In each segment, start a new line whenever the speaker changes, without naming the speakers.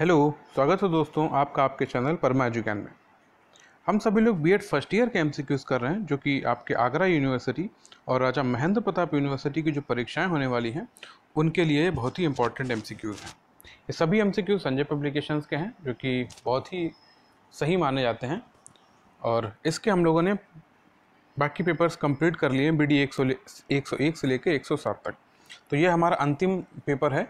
hello स्वागत है दोस्तों आपका आपके चैनल परमा एजुकैन में हम सभी लोग बीएड फर्स्ट ईयर के एमसीक्यूज कर रहे हैं जो कि आपके आगरा यूनिवर्सिटी और राजा महेंद्र प्रताप यूनिवर्सिटी की जो परीक्षाएं होने वाली हैं उनके लिए बहुत ही इंपॉर्टेंट एमसीक्यूज हैं ये सभी एम संजय पब्लिकेशंस के हैं जो कि बहुत ही सही माने जाते हैं और इसके हम लोगों ने बाकी पेपर्स कंप्लीट कर लिए बी डी एक सौ एक सौ एक से लेकर एक सौ सात तक तो ये हमारा अंतिम पेपर है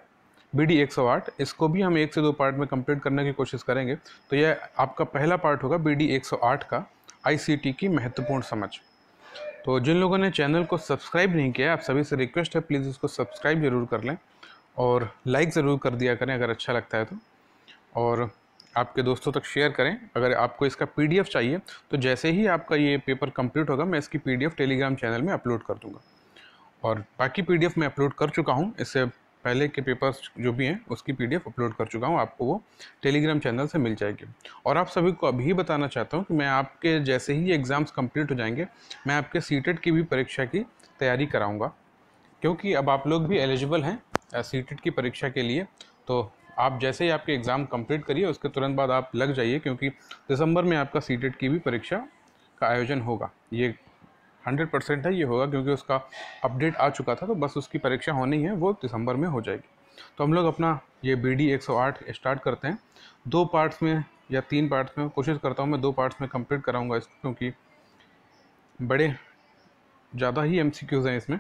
बी डी एक सौ आठ इसको भी हम एक से दो पार्ट में कंप्लीट करने की कोशिश करेंगे तो यह आपका पहला पार्ट होगा बी डी एक सौ आठ का आई की महत्वपूर्ण समझ तो जिन लोगों ने चैनल को सब्सक्राइब नहीं किया आप सभी से रिक्वेस्ट है प्लीज़ इसको सब्सक्राइब ज़रूर कर लें और लाइक ज़रूर कर दिया करें अगर अच्छा लगता है तो और आपके दोस्तों तक शेयर करें अगर आपको इसका पी चाहिए तो जैसे ही आपका ये पेपर कंप्लीट होगा मैं इसकी पी टेलीग्राम चैनल में अपलोड कर दूँगा और बाकी पी मैं अपलोड कर चुका हूँ इससे पहले के पेपर्स जो भी हैं उसकी पीडीएफ अपलोड कर चुका हूँ आपको वो टेलीग्राम चैनल से मिल जाएगी और आप सभी को अभी बताना चाहता हूँ कि मैं आपके जैसे ही एग्ज़ाम्स कंप्लीट हो जाएंगे मैं आपके सीटेट e की भी परीक्षा की तैयारी कराऊँगा क्योंकि अब आप लोग भी एलिजिबल हैं सीटेट e की परीक्षा के लिए तो आप जैसे ही आपके एग्ज़ाम कंप्लीट करिए उसके तुरंत बाद आप लग जाइए क्योंकि दिसंबर में आपका सीटेट e की भी परीक्षा का आयोजन होगा ये हंड्रेड परसेंट है ये होगा क्योंकि उसका अपडेट आ चुका था तो बस उसकी परीक्षा होनी है वो दिसंबर में हो जाएगी तो हम लोग अपना ये बी डी एक सौ आठ स्टार्ट करते हैं दो पार्ट्स में या तीन पार्ट्स में कोशिश करता हूँ मैं दो पार्ट्स में कंप्लीट कराऊँगा इसको क्योंकि बड़े ज़्यादा ही एम सी क्यूज़ हैं इसमें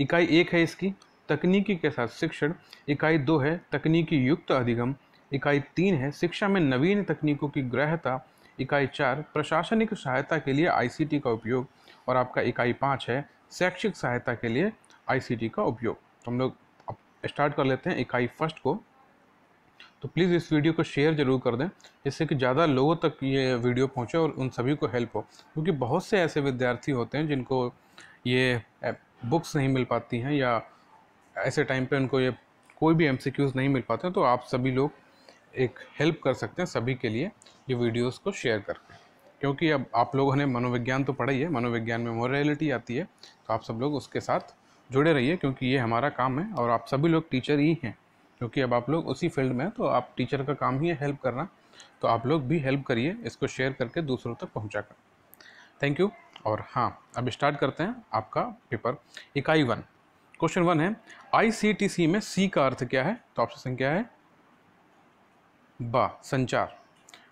इकाई एक है इसकी तकनीकी के साथ शिक्षण इकाई दो है तकनीकी युक्त अधिगम इकाई तीन है शिक्षा में नवीन तकनीकों की ग्रहता इकाई चार प्रशासनिक सहायता के लिए आईसीटी का उपयोग और आपका इकाई पाँच है शैक्षिक सहायता के लिए आई का उपयोग तो हम लोग अब स्टार्ट कर लेते हैं इकाई फर्स्ट को तो प्लीज़ इस वीडियो को शेयर ज़रूर कर दें जिससे कि ज़्यादा लोगों तक ये वीडियो पहुँचे और उन सभी को हेल्प हो क्योंकि बहुत से ऐसे विद्यार्थी होते हैं जिनको ये बुक्स नहीं मिल पाती हैं या ऐसे टाइम पे उनको ये कोई भी एम नहीं मिल पाते हैं तो आप सभी लोग एक हेल्प कर सकते हैं सभी के लिए ये वीडियोस को शेयर करके क्योंकि अब आप लोगों ने मनोविज्ञान तो पढ़ा ही है मनोविज्ञान में मोरलिटी आती है तो आप सब लोग उसके साथ जुड़े रहिए क्योंकि ये हमारा काम है और आप सभी लोग टीचर ही हैं क्योंकि अब आप लोग उसी फील्ड में हैं तो आप टीचर का काम ही है हेल्प करना तो आप लोग भी हेल्प करिए इसको शेयर करके दूसरों तक पहुँचा कर थैंक यू और हाँ अब स्टार्ट करते हैं आपका पेपर इकाई वन क्वेश्चन वन है आईसीटीसी में सी का अर्थ क्या है तो ऑप्शन संख्या है बा संचार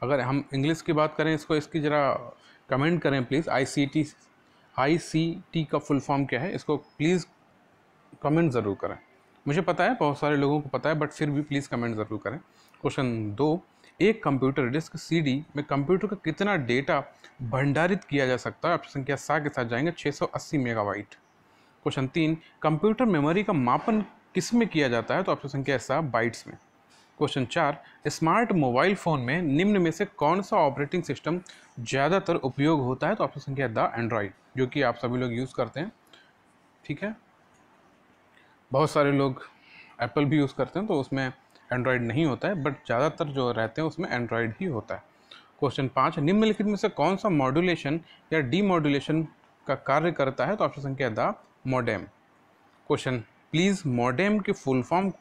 अगर हम इंग्लिश की बात करें इसको इसकी ज़रा कमेंट करें please I C T I C T का फुल फॉर्म क्या है इसको प्लीज़ कमेंट ज़रूर करें मुझे पता है बहुत सारे लोगों को पता है बट फिर भी प्लीज़ कमेंट ज़रूर करें क्वेश्चन दो एक कंप्यूटर डिस्क सी में कंप्यूटर का कितना डेटा भंडारित किया जा सकता है ऑप्शन संख्या सा के साथ जाएंगे 680 मेगावाइट क्वेश्चन तीन कंप्यूटर मेमोरी का मापन किस में किया जाता है तो ऑप्शन संख्या ऐसा बाइट्स में क्वेश्चन चार स्मार्ट मोबाइल फ़ोन में निम्न में से कौन सा ऑपरेटिंग सिस्टम ज़्यादातर उपयोग होता है तो ऑप्शन संख्या द एंड्रॉयड जो कि आप सभी लोग यूज़ करते हैं ठीक है बहुत सारे लोग एप्पल भी यूज़ करते हैं तो उसमें एंड्रॉयड नहीं होता है बट ज़्यादातर जो रहते हैं उसमें एंड्रॉयड ही होता है क्वेश्चन पाँच निम्नलिखित में से कौन सा मॉड्यूलेशन या डी मॉड्यूलेशन का कार्य करता है तो ऑप्शन संख्या द मोडेम क्वेश्चन प्लीज़ मोडेम के फुल फॉर्म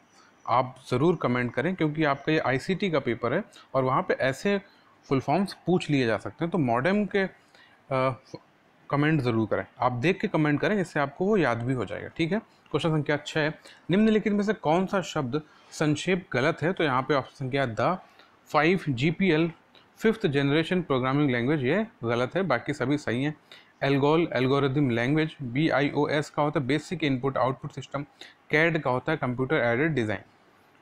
आप ज़रूर कमेंट करें क्योंकि आपका ये आई का पेपर है और वहाँ पे ऐसे फुल फॉर्म्स पूछ लिए जा सकते हैं तो मॉडम के कमेंट ज़रूर करें आप देख के कमेंट करें इससे आपको वो याद भी हो जाएगा ठीक है क्वेश्चन संख्या छः निम्नलिखित में से कौन सा शब्द संक्षेप गलत है तो यहाँ पे ऑप्शन संख्या द five G P L fifth generation programming language ये गलत है बाकी सभी सही हैं ALGOL algorithm language B I O S का होता है basic input output system CAD का होता है computer aided design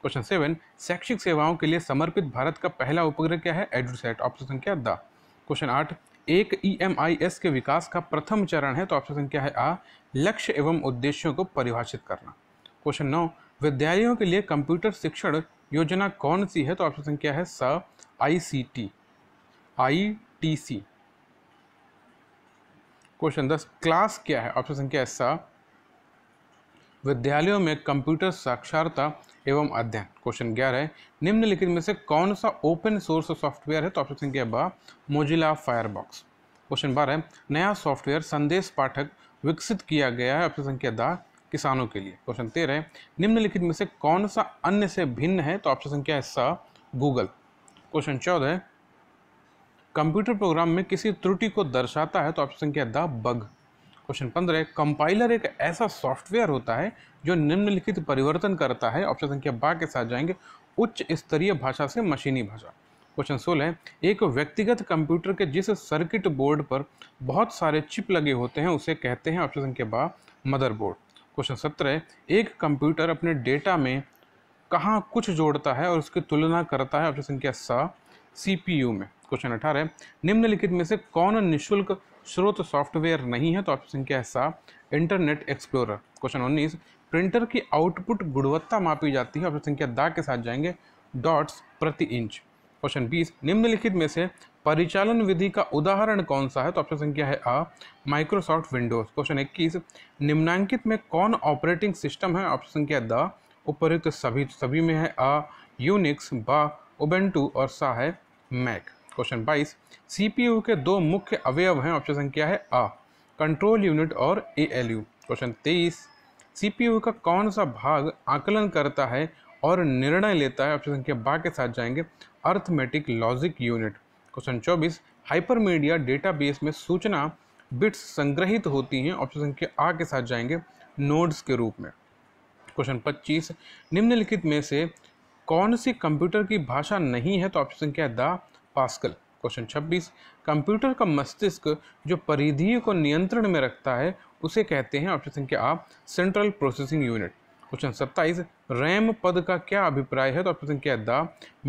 question seven शैक्षिक सेवाओं के लिए समर्पित भारत का पहला उपग्रह क्या है एड्रोसेट ऑप्शन संख्या द क्वेश्चन आठ एक ई e के विकास का प्रथम चरण है तो ऑप्शन संख्या है आ लक्ष्य एवं उद्देश्यों को परिभाषित करना क्वेश्चन नौ विद्यालयों के लिए कंप्यूटर शिक्षण योजना कौन सी है तो ऑप्शन संख्या है स I C T I T C question दस क्लास क्या है ऑप्शन संख्या है स विद्यालयों में कंप्यूटर साक्षरता एवं अध्ययन क्वेश्चन ग्यारह निम्नलिखित में से कौन सा ओपन सोर्स सॉफ्टवेयर है तो ऑप्शन संख्या ब मोजिला फायरबॉक्स क्वेश्चन बारह नया सॉफ्टवेयर संदेश पाठक विकसित किया गया है ऑप्शन संख्या दा किसानों के लिए क्वेश्चन तेरह निम्नलिखित में से कौन सा अन्य से भिन्न है तो ऑप्शन संख्या है स गूगल क्वेश्चन चौदह कंप्यूटर प्रोग्राम में किसी त्रुटि को दर्शाता है तो ऑप्शन संख्या द बग क्वेश्चन पंद्रह कंपाइलर एक ऐसा सॉफ्टवेयर होता है जो निम्नलिखित परिवर्तन करता है ऑप्शन संख्या बा के साथ जाएंगे उच्च स्तरीय भाषा से मशीनी भाषा क्वेश्चन सोलह एक व्यक्तिगत कंप्यूटर के जिस सर्किट बोर्ड पर बहुत सारे चिप लगे होते हैं उसे कहते हैं ऑप्शन संख्या बा मदरबोर्ड क्वेश्चन सत्रह एक कंप्यूटर अपने डेटा में कहाँ कुछ जोड़ता है और उसकी तुलना करता है ऑप्शन संख्या सा सीपीयू में क्वेश्चन अठारह निम्नलिखित में से कौन निःशुल्क स्रोत तो सॉफ्टवेयर नहीं है तो ऑप्शन संख्या है सा इंटरनेट एक्सप्लोरर क्वेश्चन उन्नीस प्रिंटर की आउटपुट गुणवत्ता मापी जाती है ऑप्शन संख्या दा के साथ जाएंगे डॉट्स प्रति इंच क्वेश्चन बीस निम्नलिखित में से परिचालन विधि का उदाहरण कौन सा है तो ऑप्शन संख्या है आ माइक्रोसॉफ्ट विंडोज क्वेश्चन इक्कीस निम्नांकित में कौन ऑपरेटिंग सिस्टम है ऑप्शन संख्या द उपरुक्त सभी सभी में है आ यूनिक्स बा ओबेंटू और सा है मैक क्वेश्चन बाईस सीपीयू के दो मुख्य अवयव हैं ऑप्शन संख्या है आ कंट्रोल यूनिट और ए एल यू क्वेश्चन तेईस सीपीयू का कौन सा भाग आकलन करता है और निर्णय लेता है ऑप्शन संख्या बा के साथ जाएंगे अर्थमेटिक लॉजिक यूनिट क्वेश्चन चौबीस हाइपरमीडिया डेटाबेस में सूचना बिट्स संग्रहित होती हैं ऑप्शन संख्या आ के साथ जाएंगे नोड्स के रूप में क्वेश्चन पच्चीस निम्नलिखित में से कौन सी कंप्यूटर की भाषा नहीं है तो ऑप्शन संख्या द पास्कल क्वेश्चन 26 कंप्यूटर का मस्तिष्क जो परिधि को नियंत्रण में रखता है उसे कहते हैं ऑप्शन संख्या आप central processing unit question 27 RAM पद का क्या अभिप्राय है तो ऑप्शन संख्या द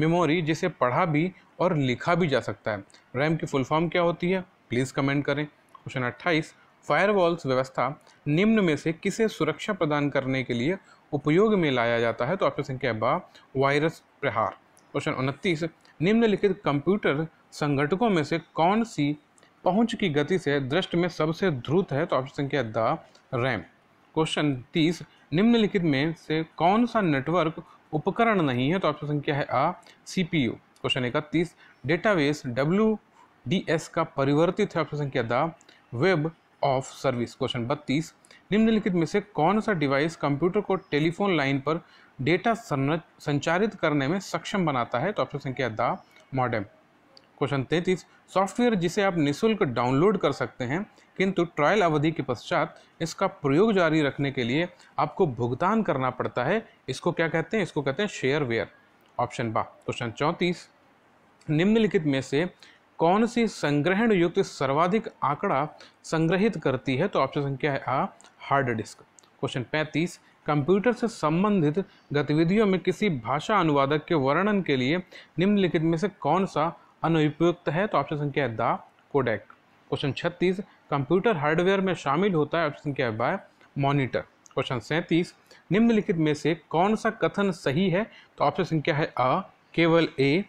मेमोरी जिसे पढ़ा भी और लिखा भी जा सकता है रैम की फुल फॉर्म क्या होती है प्लीज़ कमेंट करें क्वेश्चन 28 फायरवॉल्स व्यवस्था निम्न में से किसे सुरक्षा प्रदान करने के लिए उपयोग में लाया जाता है तो ऑप्शन संख्या ब वायरस प्रहार क्वेश्चन उनतीस निम्नलिखित कंप्यूटर संगठकों में से कौन सी पहुंच की गति से दृष्ट में सबसे ध्रुत है तो ऑप्शन संख्या द रैम क्वेश्चन तीस निम्नलिखित में से कौन सा नेटवर्क उपकरण नहीं है तो ऑप्शन संख्या है आ सी पी यू क्वेश्चन इकतीस डेटाबेस डब्ल्यू डी एस का परिवर्तित है ऑप्शन संख्या द वेब ऑफ सर्विस क्वेश्चन बत्तीस निम्नलिखित में से कौन सा डिवाइस कंप्यूटर को टेलीफोन लाइन पर डेटा संचारित करने में सक्षम बनाता है तो ऑप्शन संख्या द मॉडम क्वेश्चन तैंतीस सॉफ्टवेयर जिसे आप निशुल्क डाउनलोड कर सकते हैं किंतु ट्रायल अवधि के पश्चात इसका प्रयोग जारी रखने के लिए आपको भुगतान करना पड़ता है इसको क्या कहते हैं इसको कहते हैं शेयरवेयर ऑप्शन बा क्वेश्चन चौंतीस निम्नलिखित में से कौन सी संग्रहण युक्त सर्वाधिक आंकड़ा संग्रहित करती है तो ऑप्शन संख्या है आ हार्ड डिस्क क्वेश्चन पैंतीस कंप्यूटर से संबंधित गतिविधियों में किसी भाषा अनुवादक के वर्णन के लिए निम्नलिखित में से कौन सा अनुपयुक्त है तो ऑप्शन संख्या द कोडेक क्वेश्चन छत्तीस कंप्यूटर हार्डवेयर में शामिल होता है ऑप्शन संख्या बाय मॉनिटर क्वेश्चन सैंतीस निम्नलिखित में से कौन सा कथन सही है तो ऑप्शन संख्या है अ केवल ए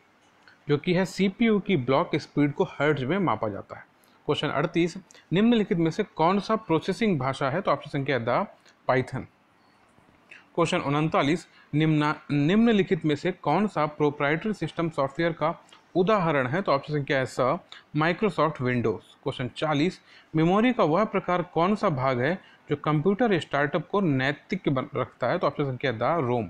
जो कि है सीपीयू की ब्लॉक स्पीड को हर्ट्ज में मापा जाता है क्वेश्चन अड़तीस निम्नलिखित में से कौन सा प्रोसेसिंग भाषा है तो ऑप्शन संख्या द पाइथन क्वेश्चन उनतालीस निम्नलिखित में से कौन सा प्रोप्राइटरी सिस्टम सॉफ्टवेयर का उदाहरण है तो ऑप्शन संख्या है स माइक्रोसॉफ्ट विंडोज क्वेश्चन 40 मेमोरी का वह प्रकार कौन सा भाग है जो कंप्यूटर स्टार्टअप को नैतिक रखता है तो ऑप्शन संख्या द रोम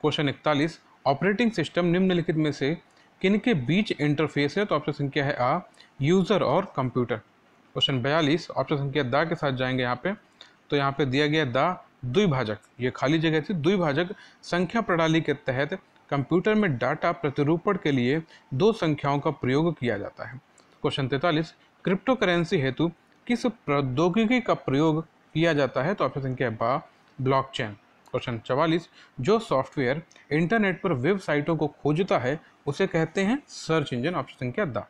क्वेश्चन इकतालीस ऑपरेटिंग सिस्टम निम्नलिखित में से किन के बीच इंटरफेस है तो ऑप्शन संख्या है आ यूज़र और कंप्यूटर क्वेश्चन बयालीस ऑप्शन संख्या दा के साथ जाएंगे यहाँ पे तो यहाँ पे दिया गया दा द्विभाजक ये खाली जगह थी द्विभाजक संख्या प्रणाली के तहत कंप्यूटर में डाटा प्रतिरूपण के लिए दो संख्याओं का प्रयोग किया जाता है क्वेश्चन तैंतालीस क्रिप्टो करेंसी हेतु किस प्रौद्योगिकी का प्रयोग किया जाता है तो ऑप्शन संख्या बा ब्लॉकचेन क्वेश्चन चवालीस जो सॉफ्टवेयर इंटरनेट पर वेबसाइटों को खोजता है उसे कहते हैं सर्च इंजन ऑप्शन संख्या द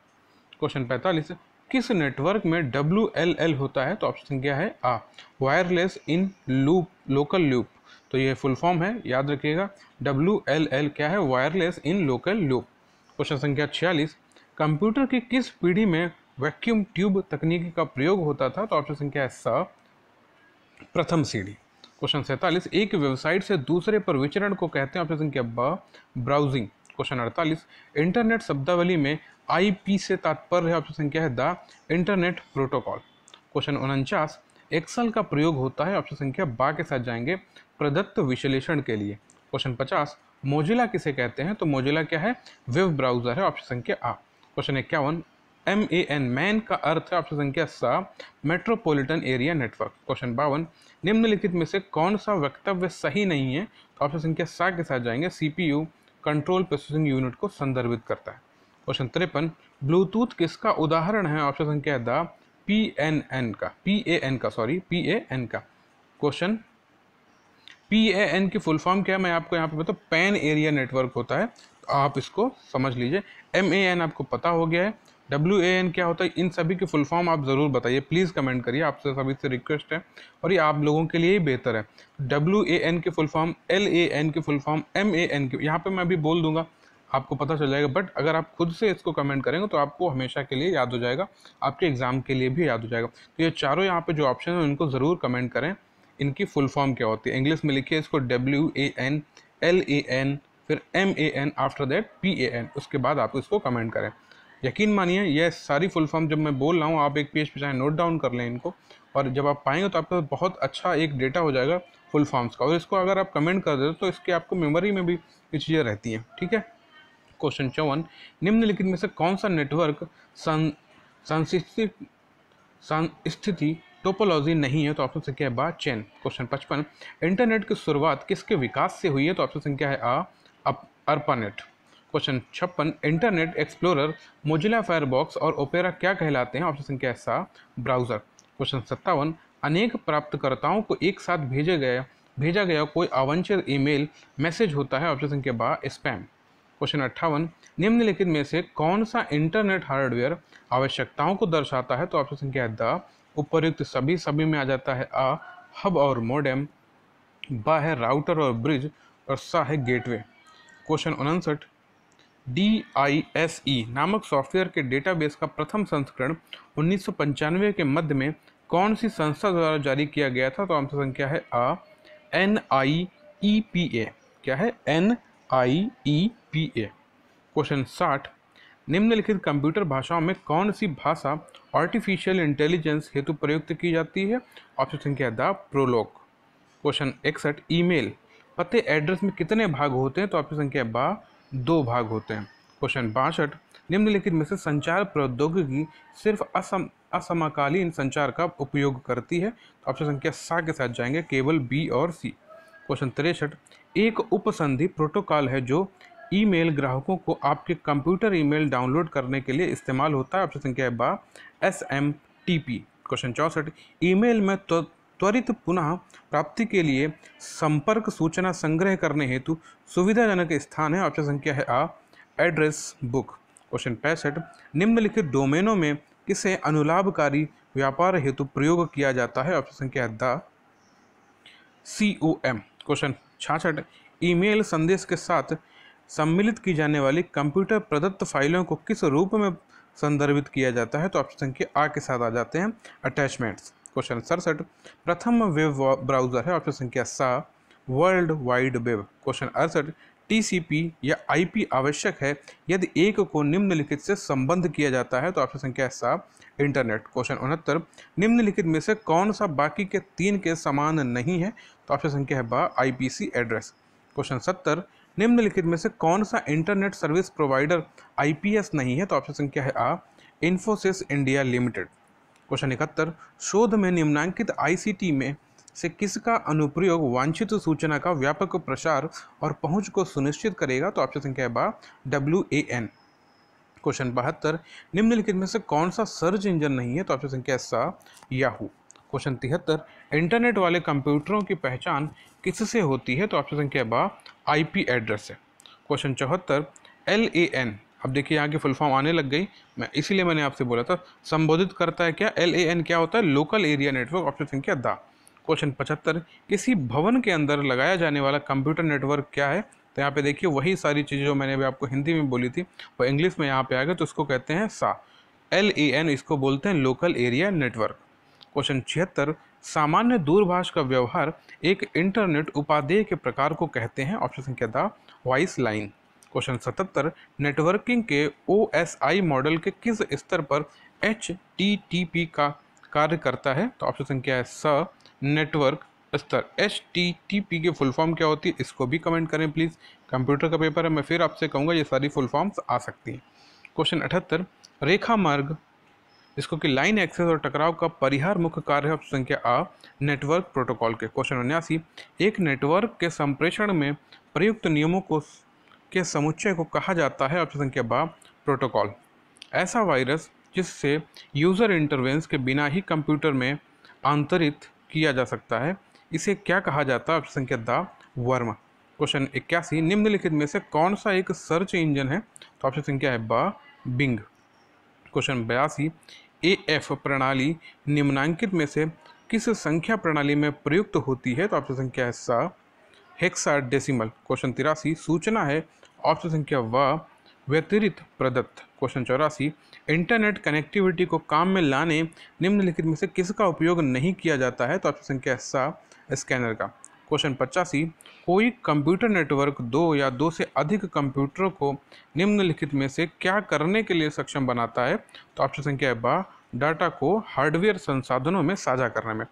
क्वेश्चन पैंतालीस किस नेटवर्क में डब्ल्यू एल एल होता है तो ऑप्शन संख्या है आ wireless in loop local loop तो यह फुल फॉर्म है याद रखिएगा डब्ल्यू एल एल क्या है wireless in local loop question संख्या छियालीस कंप्यूटर की किस पीढ़ी में वैक्यूम ट्यूब तकनीक का प्रयोग होता था तो ऑप्शन संख्या है स प्रथम सीढ़ी क्वेश्चन सैंतालीस एक वेबसाइट से दूसरे पर विचरण को कहते हैं ऑप्शन संख्या ब ब्राउजिंग क्वेश्चन अड़तालीस इंटरनेट शब्दावली में आईपी से तात्पर्य ऑप्शन संख्या है द इंटरनेट प्रोटोकॉल क्वेश्चन उनचास एक्सल का प्रयोग होता है ऑप्शन संख्या बा के साथ जाएंगे प्रदत्त विश्लेषण के लिए क्वेश्चन पचास मोजिला किसे कहते हैं तो मोजिला क्या है वेब ब्राउजर है ऑप्शन संख्या आ क्वेश्चन इक्यावन एम ए एन मैन का अर्थ है ऑप्शन संख्या सा मेट्रोपॉलिटन एरिया नेटवर्क क्वेश्चन बावन निम्नलिखित में से कौन सा वक्तव्य सही नहीं है तो ऑप्शन संख्या सा के साथ जाएंगे C P U control processing unit को संदर्भित करता है क्वेश्चन तिरपन ब्लूटूथ किसका उदाहरण है ऑप्शन संख्या द पी एन एन का पी ए एन का सॉरी पी ए एन का क्वेश्चन पी ए एन की फुल फॉर्म क्या है मैं आपको यहाँ पे बताऊँ पैन एरिया नेटवर्क होता है तो आप इसको समझ लीजिए एम ए एन आपको पता हो गया है डब्ल्यू ए एन क्या होता है इन सभी के फुल फॉर्म आप ज़रूर बताइए प्लीज़ कमेंट करिए आपसे सभी से रिक्वेस्ट है और ये आप लोगों के लिए ही बेहतर है डब्ल्यू ए एन के full form L A N के full form M A N के यहाँ पे मैं अभी बोल दूंगा आपको पता चल जाएगा बट अगर आप खुद से इसको कमेंट करेंगे तो आपको हमेशा के लिए याद हो जाएगा आपके एग्ज़ाम के लिए भी याद हो जाएगा तो ये चारों यहाँ पर जो ऑप्शन है उनको ज़रूर कमेंट करें इनकी फुल फॉर्म क्या होती है इंग्लिश में लिखिए इसको W A N L A N फिर M A N after that P A N उसके बाद आप इसको कमेंट करें यकीन मानिए यह सारी फुल फॉर्म जब मैं बोल रहा हूँ आप एक पेज पे चाहे नोट डाउन कर लें इनको और जब आप पाएंगे तो आपका बहुत अच्छा एक डेटा हो जाएगा फुल फॉर्म्स का और इसको अगर आप कमेंट कर देते तो इसके आपको मेमोरी में भी ये चीज़ें रहती हैं ठीक है क्वेश्चन चौवन निम्नलिखित में से कौन सा नेटवर्क स्थिति टोपोलॉजी नहीं है तो ऑप्शन संख्या है बा चैन क्वेश्चन पचपन इंटरनेट की शुरुआत किसके विकास से हुई है तो ऑप्शन संख्या है आ अर्पानेट क्वेश्चन छप्पन इंटरनेट एक्सप्लोरर मोजिला फायरबॉक्स और ओपेरा क्या कहलाते हैं ऑप्शन संख्या सा ब्राउज़र क्वेश्चन सत्तावन अनेक प्राप्तकर्ताओं को एक साथ भेजे गए भेजा गया कोई अवंचित ईमेल मैसेज होता है ऑप्शन संख्या बा स्पैम क्वेश्चन अट्ठावन निम्नलिखित में से कौन सा इंटरनेट हार्डवेयर आवश्यकताओं को दर्शाता है तो ऑप्शन संख्या द उपयुक्त सभी सभी में आ जाता है आ हब और मोडेम बा है राउटर और ब्रिज और सा है गेटवे क्वेश्चन उनसठ डी आई एस ई नामक सॉफ्टवेयर के डेटाबेस का प्रथम संस्करण उन्नीस के मध्य में कौन सी संस्था द्वारा जारी किया गया था तो आंसर संख्या है आ N I E P A क्या है N I E P A question साठ निम्नलिखित कंप्यूटर भाषाओं में कौन सी भाषा आर्टिफिशियल इंटेलिजेंस हेतु प्रयुक्त की जाती है ऑप्शन संख्या द प्रोलॉग क्वेश्चन इकसठ ईमेल पते एड्रेस में कितने भाग होते हैं तो ऑप्शन संख्या बा दो भाग होते हैं क्वेश्चन बासठ निम्नलिखित में से संचार प्रौद्योगिकी सिर्फ असम असमकालीन संचार का उपयोग करती है तो ऑप्शन संख्या सा के साथ जाएंगे केवल बी और सी क्वेश्चन तिरसठ एक उपसंधि प्रोटोकॉल है जो ईमेल ग्राहकों को आपके कंप्यूटर ईमेल डाउनलोड करने के लिए इस्तेमाल होता है ऑप्शन संख्या बा S M T P question चौंसठ ईमेल में तो त्वरित पुनः प्राप्ति के लिए संपर्क सूचना संग्रह करने हेतु सुविधाजनक स्थान है ऑप्शन संख्या है आ एड्रेस बुक क्वेश्चन पैंसठ निम्नलिखित डोमेनों में किसे अनुलाभकारी व्यापार हेतु प्रयोग किया जाता है ऑप्शन संख्या द सी ओ एम क्वेश्चन छाछठ ईमेल संदेश के साथ सम्मिलित की जाने वाली कंप्यूटर प्रदत्त फाइलों को किस रूप में संदर्भित किया जाता है तो ऑप्शन संख्या आ के साथ आ जाते हैं अटैचमेंट्स क्वेश्चन सड़सठ प्रथम वेब ब्राउज़र है ऑप्शन संख्या सा वर्ल्ड वाइड वेब क्वेश्चन अड़सठ टीसीपी या आईपी आवश्यक है यदि एक को निम्नलिखित से संबंध किया जाता है तो ऑप्शन संख्या सा इंटरनेट क्वेश्चन उनहत्तर निम्नलिखित में से कौन सा बाकी के तीन के समान नहीं है तो ऑप्शन संख्या है बा आईपीसी एड्रेस क्वेश्चन सत्तर निम्नलिखित में से कौन सा इंटरनेट सर्विस प्रोवाइडर आईपीएस नहीं है तो ऑप्शन संख्या है आ इन्फोसिस इंडिया लिमिटेड क्वेश्चन इकहत्तर शोध में निम्नांकित आईसीटी में से किसका अनुप्रयोग वांछित सूचना का व्यापक प्रसार और पहुंच को सुनिश्चित करेगा तो ऑप्शन संख्या बा डब्ल्यू ए एन क्वेश्चन बहत्तर निम्नलिखित में से कौन सा सर्च इंजन नहीं है तो ऑप्शन संख्या सा याहू क्वेश्चन तिहत्तर इंटरनेट वाले कंप्यूटरों की पहचान किससे होती है तो ऑप्शन संख्या बा आईपी एड्रेस है क्वेश्चन चौहत्तर एल ए एन अब देखिए यहाँ की फुल फॉर्म आने लग गई मैं इसीलिए मैंने आपसे बोला था संबोधित करता है क्या एल ए एन क्या होता है लोकल एरिया नेटवर्क ऑप्शन संख्या दा क्वेश्चन पचहत्तर किसी भवन के अंदर लगाया जाने वाला कंप्यूटर नेटवर्क क्या है तो यहाँ पे देखिए वही सारी चीज़ें जो मैंने अभी आपको हिंदी में बोली थी वो इंग्लिश में यहाँ पे आ गए तो इसको कहते हैं सा एल ए एन इसको बोलते हैं लोकल एरिया नेटवर्क क्वेश्चन छिहत्तर सामान्य दूरभाष का व्यवहार एक इंटरनेट उपाधेय के प्रकार को कहते हैं ऑप्शन संख्या दा वॉइस लाइन क्वेश्चन सतहत्तर नेटवर्किंग के ओ मॉडल के किस स्तर पर एच का कार्य करता है तो ऑप्शन संख्या है स नेटवर्क स्तर एच टी टी पी के फुल फॉर्म क्या होती है इसको भी कमेंट करें प्लीज़ कंप्यूटर का पेपर है मैं फिर आपसे कहूँगा ये सारी फुल फॉर्म्स आ सकती हैं क्वेश्चन अठहत्तर रेखा मार्ग जिसको कि लाइन एक्सेस और टकराव का परिहार मुख्य कार्य है संख्या आ नेटवर्क प्रोटोकॉल के क्वेश्चन उन्यासी एक नेटवर्क के संप्रेषण में प्रयुक्त नियमों को के समुच्चय को कहा जाता है ऑप्शन संख्या बा प्रोटोकॉल ऐसा वायरस जिससे यूज़र इंटरवेंस के बिना ही कंप्यूटर में आंतरित किया जा सकता है इसे क्या कहा जाता है ऑप्शन संख्या द वर्म क्वेश्चन इक्यासी निम्नलिखित में से कौन सा एक सर्च इंजन है तो ऑप्शन संख्या है बा बिंग क्वेश्चन बयासी ए एफ प्रणाली निम्नांकित में से किस संख्या प्रणाली में प्रयुक्त होती है तो ऑप्शन संख्या है सा हेक्सा क्वेश्चन तिरासी सूचना है ऑप्शन संख्या व व्यतिरिक्त प्रदत्त क्वेश्चन चौरासी इंटरनेट कनेक्टिविटी को काम में लाने निम्नलिखित में से किसका उपयोग नहीं किया जाता है तो ऑप्शन संख्या सा स्कैनर का क्वेश्चन पचासी कोई कंप्यूटर नेटवर्क दो या दो से अधिक कंप्यूटरों को निम्नलिखित में से क्या करने के लिए सक्षम बनाता है तो ऑप्शन संख्या बा डाटा को हार्डवेयर संसाधनों में साझा करने में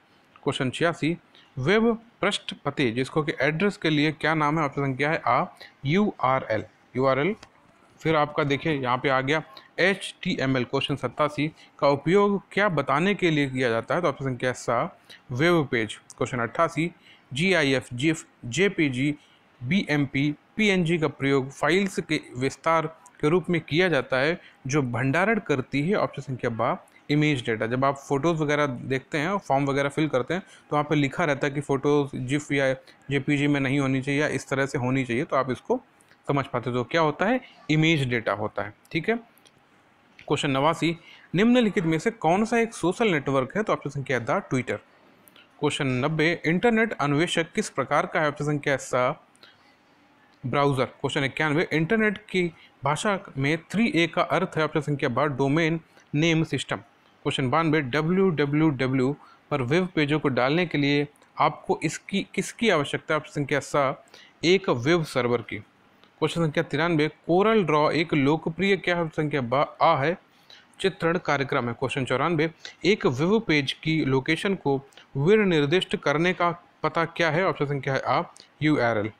क्वेश्चन छियासी वेब पृष्ठ पते जिसको कि एड्रेस के लिए क्या नाम है ऑप्शन संख्या है आ U R L U R L फिर आपका देखिए यहाँ पे आ गया H T M L question सत्तासी का उपयोग क्या बताने के लिए किया जाता है तो ऑप्शन संख्या सा वेब पेज क्वेश्चन अट्ठासी G I F GIF J P G B M P P N G का प्रयोग फाइल्स के विस्तार के रूप में किया जाता है जो भंडारण करती है ऑप्शन संख्या बा इमेज डेटा जब आप फ़ोटोज़ वगैरह देखते हैं फॉर्म वगैरह फिल करते हैं तो वहाँ पर लिखा रहता है कि फ़ोटोज़ जिफ या जे में नहीं होनी चाहिए या इस तरह से होनी चाहिए तो आप इसको समझ पाते तो क्या होता है इमेज डेटा होता है ठीक है क्वेश्चन नवासी निम्नलिखित में से कौन सा एक सोशल नेटवर्क है तो ऑप्शन संख्या द ट्विटर क्वेश्चन नब्बे इंटरनेट अन्वेषक किस प्रकार का है ऑप्शन संख्या ऐसा ब्राउज़र क्वेश्चन इक्यानवे इंटरनेट की भाषा में थ्री ए का अर्थ है ऑप्शन संख्या बार डोमेन नेम सिस्टम क्वेश्चन बानवे डब्ल्यू डब्ल्यू डब्ल्यू पर वेब पेजों को डालने के लिए आपको इसकी किसकी आवश्यकता संख्या सा एक वेब सर्वर की क्वेश्चन संख्या तिरानवे कोरल ड्रॉ एक लोकप्रिय क्या संख्या बा आ है चित्रण कार्यक्रम है क्वेश्चन चौरानवे एक वेब पेज की लोकेशन को विनिर्दिष्ट करने का पता क्या है ऑप्शन संख्या है आ यू आर एल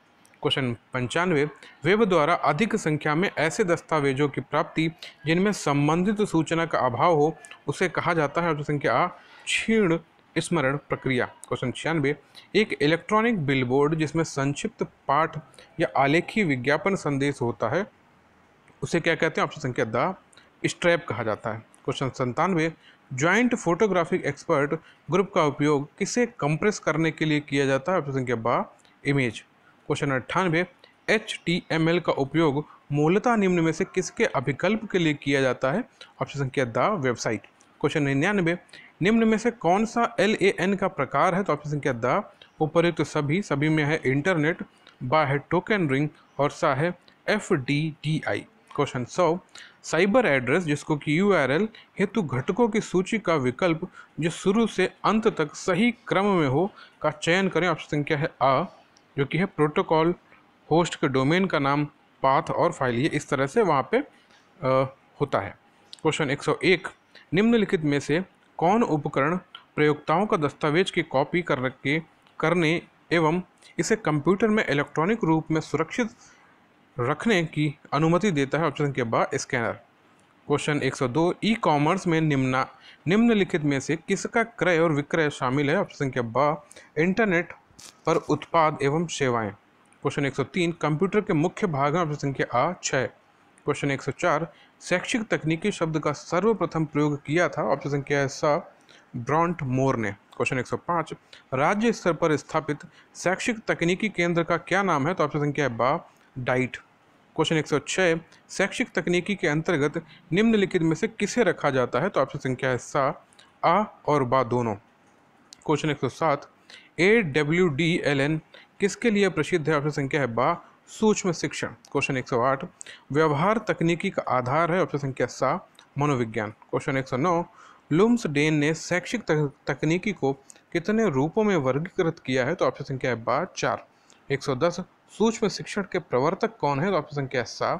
क्वेश्चन पंचानवे वेब द्वारा अधिक संख्या में ऐसे दस्तावेजों की प्राप्ति जिनमें संबंधित सूचना का अभाव हो उसे कहा जाता है ऑप्शन संख्या क्षीण स्मरण प्रक्रिया क्वेश्चन छियानवे एक इलेक्ट्रॉनिक बिलबोर्ड जिसमें संक्षिप्त पाठ या आलेखी विज्ञापन संदेश होता है उसे क्या कहते हैं ऑप्शन संख्या द स्ट्रैप कहा जाता है क्वेश्चन संतानवे ज्वाइंट फोटोग्राफिक एक्सपर्ट ग्रुप का उपयोग किसे कंप्रेस करने के लिए किया जाता है ऑप्शन संख्या बा इमेज क्वेश्चन अट्ठानवे एच टी एम एल का उपयोग मूलतः निम्न में से किसके अभिकल्प के लिए किया जाता है ऑप्शन संख्या द वेबसाइट क्वेश्चन निन्यानवे निम्न में से कौन सा एल ए एन का प्रकार है तो ऑप्शन संख्या द उपरुक्त सभी सभी में है इंटरनेट बा है टोकन रिंग और सा है F D D I question सौ साइबर एड्रेस जिसको कि यू आर एल हेतु घटकों की सूची का विकल्प जो शुरू से अंत तक सही क्रम में हो का चयन करें ऑप्शन संख्या है आ जो कि है प्रोटोकॉल होस्ट के डोमेन का नाम पाथ और फाइल ये इस तरह से वहाँ पे आ, होता है क्वेश्चन 101 निम्नलिखित में से कौन उपकरण प्रयोक्ताओं का दस्तावेज की कॉपी कर के करने एवं इसे कंप्यूटर में इलेक्ट्रॉनिक रूप में सुरक्षित रखने की अनुमति देता है ऑप्शन के बाद स्कैनर क्वेश्चन 102 ई कॉमर्स में निम्ना निम्नलिखित में से किसका क्रय और विक्रय शामिल है ऑप्शन के ब इंटरनेट पर उत्पाद एवं सेवाएं क्वेश्चन 103 कंप्यूटर के मुख्य भाग में संख्या आ छः क्वेश्चन 104 शैक्षिक तकनीकी शब्द का सर्वप्रथम प्रयोग किया था ऑप्शन संख्या है स ब्रॉन्ट मोर ने क्वेश्चन 105 राज्य स्तर पर स्थापित शैक्षिक तकनीकी केंद्र का क्या नाम है तो ऑप्शन संख्या है बा डाइट क्वेश्चन 106 शैक्षिक तकनीकी के अंतर्गत निम्नलिखित में से किसे रखा जाता है तो ऑप्शन संख्या है सा आ और बा दोनों question 107 A W D L N किसके लिए प्रसिद्ध है ऑप्शन संख्या है बा सूक्ष्म शिक्षण क्वेश्चन आठ व्यवहार तकनीकी का आधार है ऑप्शन संख्या सा मनोविज्ञान क्वेश्चन एक सौ नौ लुम्स डेन ने शैक्षिक तकनीकी को कितने रूपों में वर्गीकृत किया है तो ऑप्शन संख्या है बा चार एक सौ दस सूक्ष्म शिक्षण के प्रवर्तक कौन है तो ऑप्शन संख्या सा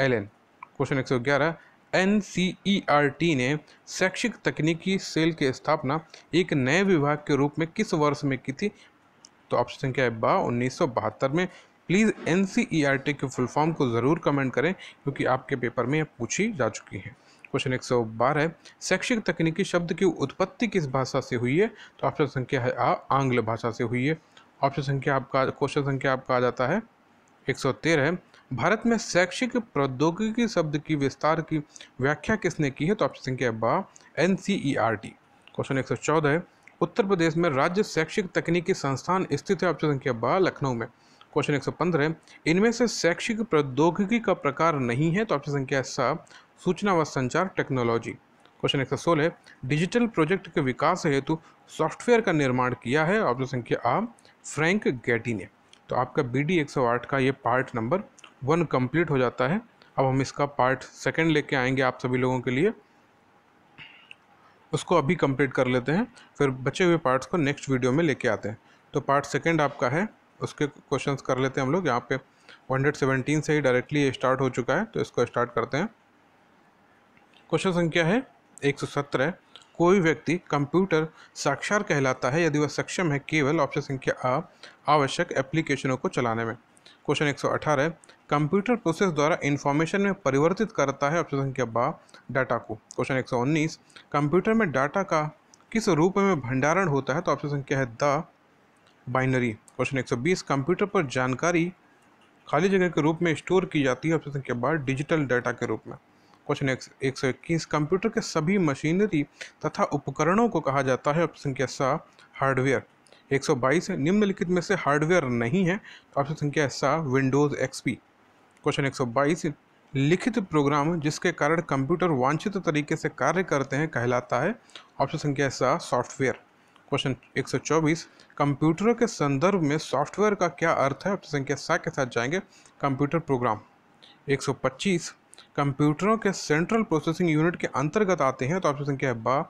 एल क्वेश्चन ग्यारह एन ने शैक्षिक तकनीकी सेल की स्थापना एक नए विभाग के रूप में किस वर्ष में की थी तो ऑप्शन संख्या है बा उन्नीस में प्लीज़ एन के फुल फॉर्म को ज़रूर कमेंट करें क्योंकि आपके पेपर में पूछी जा चुकी है क्वेश्चन एक सौ बारह शैक्षिक तकनीकी शब्द की उत्पत्ति किस भाषा से हुई है तो ऑप्शन संख्या है आ आंग्ल भाषा से हुई है ऑप्शन संख्या आपका क्वेश्चन संख्या आपका आ जाता है एक सौ तेरह भारत में शैक्षिक प्रौद्योगिकी शब्द की विस्तार की व्याख्या किसने की है तो ऑप्शन संख्या बा N C E R T question एक सौ चौदह है उत्तर प्रदेश में राज्य शैक्षिक तकनीकी संस्थान स्थित है ऑप्शन संख्या बा लखनऊ में क्वेश्चन एक सौ पंद्रह इनमें से शैक्षिक प्रौद्योगिकी का प्रकार नहीं है तो ऑप्शन संख्या सा सूचना व संचार टेक्नोलॉजी क्वेश्चन एक सौ सोलह डिजिटल प्रोजेक्ट के विकास हेतु सॉफ्टवेयर का निर्माण किया है ऑप्शन संख्या आ फ्रैंक गैटी ने तो आपका बी डी एक सौ आठ का ये पार्ट नंबर वन कंप्लीट हो जाता है अब हम इसका पार्ट सेकंड लेके आएंगे आप सभी लोगों के लिए उसको अभी कंप्लीट कर लेते हैं फिर बचे हुए पार्ट्स को नेक्स्ट वीडियो में लेके आते हैं तो पार्ट सेकंड आपका है उसके क्वेश्चंस कर लेते हैं हम लोग यहाँ पे 117 से ही डायरेक्टली स्टार्ट हो चुका है तो इसको स्टार्ट करते हैं क्वेश्चन संख्या है एक सौ सत्रह कोई व्यक्ति कंप्यूटर साक्षर कहलाता है यदि वह सक्षम है केवल ऑप्शन संख्या आ आवश्यक एप्लीकेशनों को चलाने में क्वेश्चन 118 कंप्यूटर प्रोसेस द्वारा इन्फॉर्मेशन में परिवर्तित करता है ऑप्शन संख्या बा डाटा को क्वेश्चन एक कंप्यूटर में डाटा का किस रूप में भंडारण होता है तो ऑप्शन संख्या है द बाइनरी क्वेश्चन 120 कंप्यूटर पर जानकारी खाली जगह के रूप में स्टोर की जाती है ऑप्शन संख्या बार डिजिटल डाटा के रूप में क्वेश्चन एक सौ इक्कीस कंप्यूटर के सभी मशीनरी तथा उपकरणों को कहा जाता है ऑप्शन संख्या सा हार्डवेयर 122 है निम्नलिखित में से हार्डवेयर नहीं है तो ऑप्शन संख्या सा विंडोज़ एक्सपी क्वेश्चन 122 लिखित प्रोग्राम जिसके कारण कंप्यूटर वांछित तरीके से कार्य करते हैं कहलाता है ऑप्शन संख्या सा सॉफ्टवेयर क्वेश्चन 124 कंप्यूटर के संदर्भ में सॉफ्टवेयर का क्या अर्थ है ऑप्शन संख्या सा के साथ जाएंगे कंप्यूटर प्रोग्राम 125 कंप्यूटरों के सेंट्रल प्रोसेसिंग यूनिट के अंतर्गत आते हैं तो ऑप्शन संख्या है बा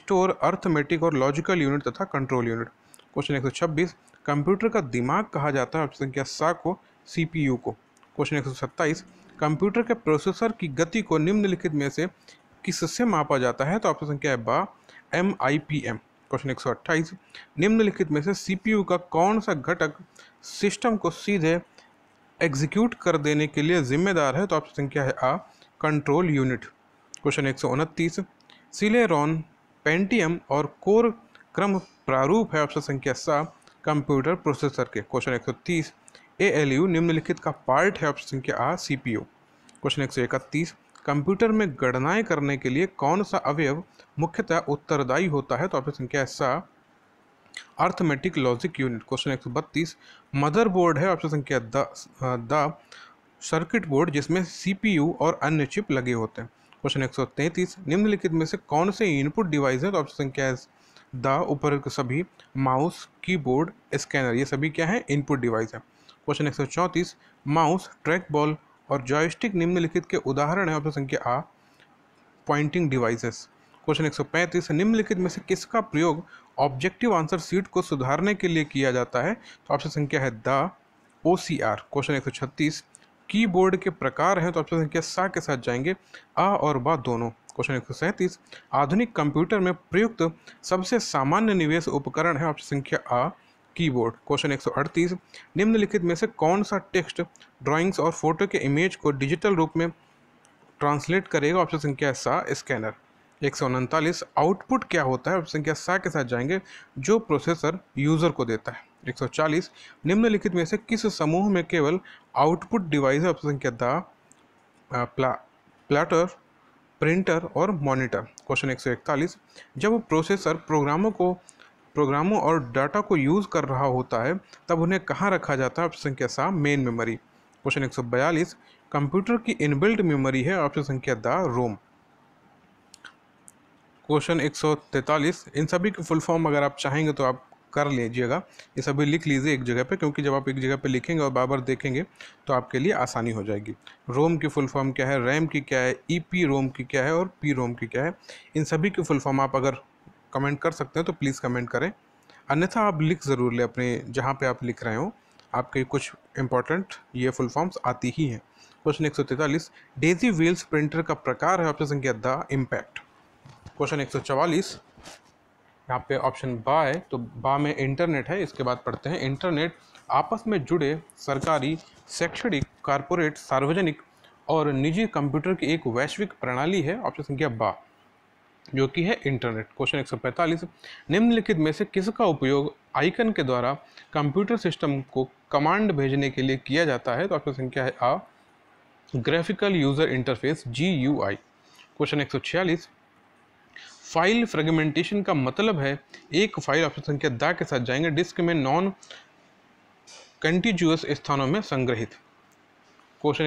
स्टोर अर्थमेटिक और लॉजिकल यूनिट तथा कंट्रोल यूनिट क्वेश्चन एक सौ छब्बीस कंप्यूटर का दिमाग कहा जाता है ऑप्शन संख्या सा को सी को क्वेश्चन एक सौ सत्ताईस कंप्यूटर के प्रोसेसर की गति को निम्नलिखित में से किससे मापा जाता है तो ऑप्शन संख्या है बा M I P M question एक सौ अट्ठाईस निम्नलिखित में से सी का कौन सा घटक सिस्टम को सीधे एग्जीक्यूट कर देने के लिए जिम्मेदार है तो ऑप्शन संख्या है आ कंट्रोल यूनिट क्वेश्चन एक सौ उनतीस सिलेरॉन पेंटियम और कोर क्रम प्रारूप है ऑप्शन संख्या सा कंप्यूटर प्रोसेसर के क्वेश्चन एक सौ निम्नलिखित का पार्ट है ऑप्शन संख्या आ सी क्वेश्चन एक कंप्यूटर में गणनाएं करने के लिए कौन सा अवयव मुख्यतः उत्तरदायी होता है तो ऑप्शन संख्या ऐसा अर्थमेटिक लॉजिक यूनिट क्वेश्चन एक सौ 132 मदरबोर्ड है ऑप्शन संख्या द सर्किट बोर्ड जिसमें सीपीयू और अन्य चिप लगे होते हैं क्वेश्चन एक सौ तैंतीस निम्नलिखित में से कौन से इनपुट डिवाइस है तो ऑप्शन संख्या द ऊपर सभी माउस कीबोर्ड स्कैनर ये सभी क्या है इनपुट डिवाइस है क्वेश्चन एक सौ चौंतीस माउस ट्रैक बॉल और जॉयस्टिक निम्नलिखित के उदाहरण है ऑप्शन संख्या आ पॉइंटिंग डिवाइसेस क्वेश्चन पैंतीस निम्नलिखित में से किसका प्रयोग ऑब्जेक्टिव आंसर सीट को सुधारने के लिए किया जाता है तो ऑप्शन संख्या है द ओ सी आर क्वेश्चन छत्तीस कीबोर्ड के प्रकार हैं तो ऑप्शन संख्या सा के साथ जाएंगे आ और बा दोनों क्वेश्चन एक आधुनिक कंप्यूटर में प्रयुक्त सबसे सामान्य निवेश उपकरण है ऑप्शन संख्या आ कीबोर्ड क्वेश्चन 138 निम्नलिखित में से कौन सा टेक्स्ट ड्राइंग्स और फोटो के इमेज को डिजिटल रूप में ट्रांसलेट करेगा ऑप्शन संख्या सा स्कैनर एक सौ उनतालीस आउटपुट क्या होता है ऑप्शन संख्या सा के साथ जाएंगे जो प्रोसेसर यूज़र को देता है 140 निम्नलिखित में से किस समूह में केवल आउटपुट डिवाइस ऑप्शन संख्या द प्ला प्लेटर प्रिंटर और मॉनिटर क्वेश्चन एक जब प्रोसेसर प्रोग्रामों को प्रोग्रामों और डाटा को यूज़ कर रहा होता है तब उन्हें कहाँ रखा जाता है ऑप्शन संख्या सा मेन मेमोरी क्वेश्चन एक कंप्यूटर की इनबिल्ट मेमोरी है ऑप्शन संख्या द रोम क्वेश्चन 143 इन सभी की फुल फॉर्म अगर आप चाहेंगे तो आप कर लीजिएगा ये सभी लिख लीजिए एक जगह पे क्योंकि जब आप एक जगह पे लिखेंगे और बार बार देखेंगे तो आपके लिए आसानी हो जाएगी रोम की फुल फॉर्म क्या है रैम की क्या है ई पी रोम की क्या है और पी रोम की क्या है इन सभी की फुल फॉर्म आप अगर कमेंट कर सकते हैं तो प्लीज़ कमेंट करें अन्यथा आप लिख ज़रूर लें अपने जहाँ पर आप लिख रहे हो आपके कुछ इंपॉर्टेंट ये फुल फॉर्म्स आती ही हैं क्वेश्चन एक सौ तैंतालीस डेजी व्हील्स प्रिंटर का प्रकार है ऑप्शन संख्या द इम्पैक्ट क्वेश्चन एक सौ चवालीस यहाँ पे ऑप्शन बा है तो बा में इंटरनेट है इसके बाद पढ़ते हैं इंटरनेट आपस में जुड़े सरकारी शैक्षणिक कारपोरेट सार्वजनिक और निजी कंप्यूटर की एक वैश्विक प्रणाली है ऑप्शन संख्या बा जो कि है इंटरनेट क्वेश्चन एक निम्नलिखित में से किसका उपयोग आइकन के द्वारा कंप्यूटर सिस्टम को कमांड भेजने के लिए किया जाता है तो ऑप्शन संख्या है आ ग्राफिकल यूज़र इंटरफेस जी क्वेश्चन एक फाइल फ्रेगमेंटेशन का मतलब है एक फाइल ऑप्शन संख्या दा के साथ जाएंगे डिस्क में नॉन कंटिजुअस स्थानों में संग्रहित क्वेश्चन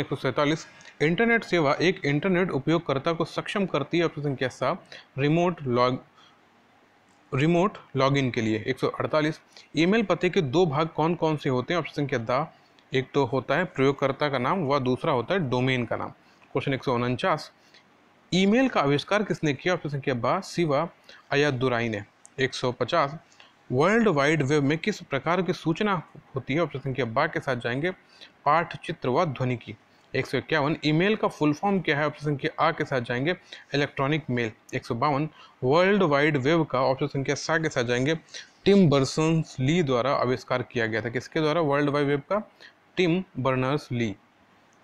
एक इंटरनेट सेवा एक इंटरनेट उपयोगकर्ता को सक्षम करती है ऑप्शन संख्या सा रिमोट लॉग रिमोट लॉगिन के लिए 148 ईमेल पते के दो भाग कौन कौन से होते हैं ऑप्शन संख्या दा एक तो होता है प्रयोगकर्ता का नाम व दूसरा होता है डोमेन का नाम क्वेश्चन एक सौ ईमेल का आविष्कार किसने किया ऑप्शन संख्या बा सिवा अयादुराई ने 150 वर्ल्ड वाइड वेब में किस प्रकार की सूचना होती है ऑप्शन संख्या बा के साथ जाएंगे पाठ चित्र व ध्वनि की एक सौ इक्यावन ईमेल का फुल फॉर्म क्या है ऑप्शन संख्या आ के साथ जाएंगे इलेक्ट्रॉनिक मेल एक सौ बावन वर्ल्ड वाइड वेब का ऑप्शन संख्या सा के साथ जाएंगे टिम बर्सन्स ली द्वारा आविष्कार किया गया था किसके द्वारा वर्ल्ड वाइड वेब का टिम बर्नर्स ली